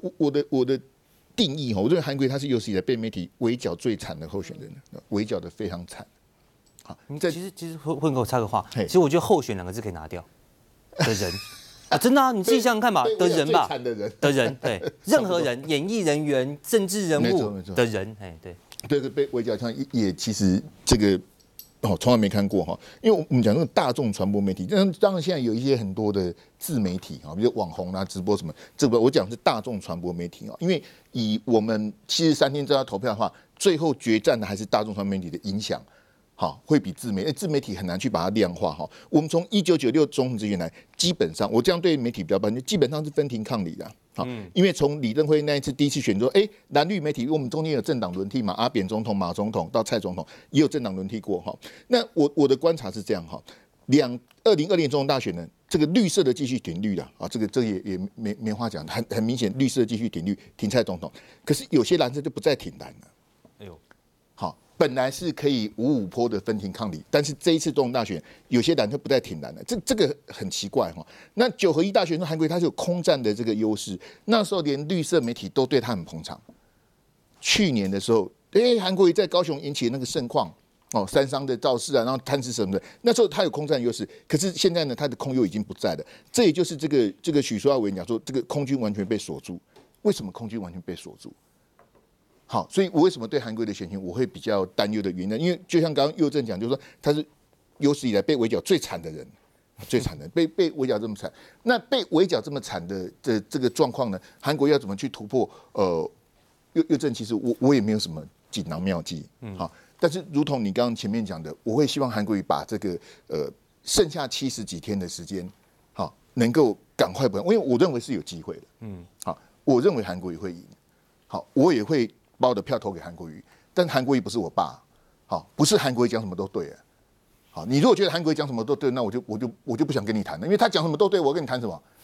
我我的我的定义哈，我认为韩国他是有史以来被媒体围剿最惨的候选人，围剿的非常惨。好，你在其实其实会会给我插个话，其实我觉得“候选”两个字可以拿掉的人 啊，真的啊，你自己想想看吧，的人吧，的人，的人，对，任何人，演艺人员、政治人物，的人，哎，对，对对，被围剿，像也其实这个。哦，从来没看过哈，因为我们讲这种大众传播媒体，但当然现在有一些很多的自媒体啊，比如网红啊、直播什么，这个我讲是大众传播媒体啊，因为以我们七十三天这要投票的话，最后决战的还是大众传媒媒体的影响。啊，会比自媒体，自媒体很难去把它量化哈。我们从一九九六中统资源来，基本上我这样对媒体比较判断，基本上是分庭抗礼的。好，因为从李登辉那一次第一次选择，哎，蓝绿媒体，因为我们中间有政党轮替嘛，阿扁总统、马总统到蔡总统也有政党轮替过哈。那我我的观察是这样哈，两二零二零年总统大选呢，这个绿色的继续挺绿的啊，这个这也也没没话讲，很很明显绿色继续挺绿，挺蔡总统。可是有些蓝色就不再挺蓝了。本来是可以五五坡的分庭抗礼，但是这一次中统大选，有些党就不再挺蓝了，这这个很奇怪哈。那九合一大选中，韩国他是有空战的这个优势，那时候连绿色媒体都对他很捧场。去年的时候，哎，韩国瑜在高雄引起那个盛况，哦，三商的造势啊，然后贪吃什么的，那时候他有空战优势，可是现在呢，他的空优已经不在了。这也就是这个这个许淑华委员讲说，这个空军完全被锁住。为什么空军完全被锁住？好，所以，我为什么对韩国的选情我会比较担忧的原因呢？因为就像刚刚右正讲，就是说他是有史以来被围剿最惨的人，最惨的，被被围剿这么惨。那被围剿这么惨的这这个状况呢？韩国要怎么去突破？呃，右右正其实我我也没有什么锦囊妙计。嗯，好，但是如同你刚刚前面讲的，我会希望韩国瑜把这个呃剩下七十几天的时间，好，能够赶快把，因为我认为是有机会的。嗯，好，我认为韩国瑜会赢。好，我也会。把我的票投给韩国瑜，但韩国瑜不是我爸，好，不是韩国瑜讲什么都对，好，你如果觉得韩国瑜讲什么都对，那我就我就我就不想跟你谈了，因为他讲什么都对，我跟你谈什么？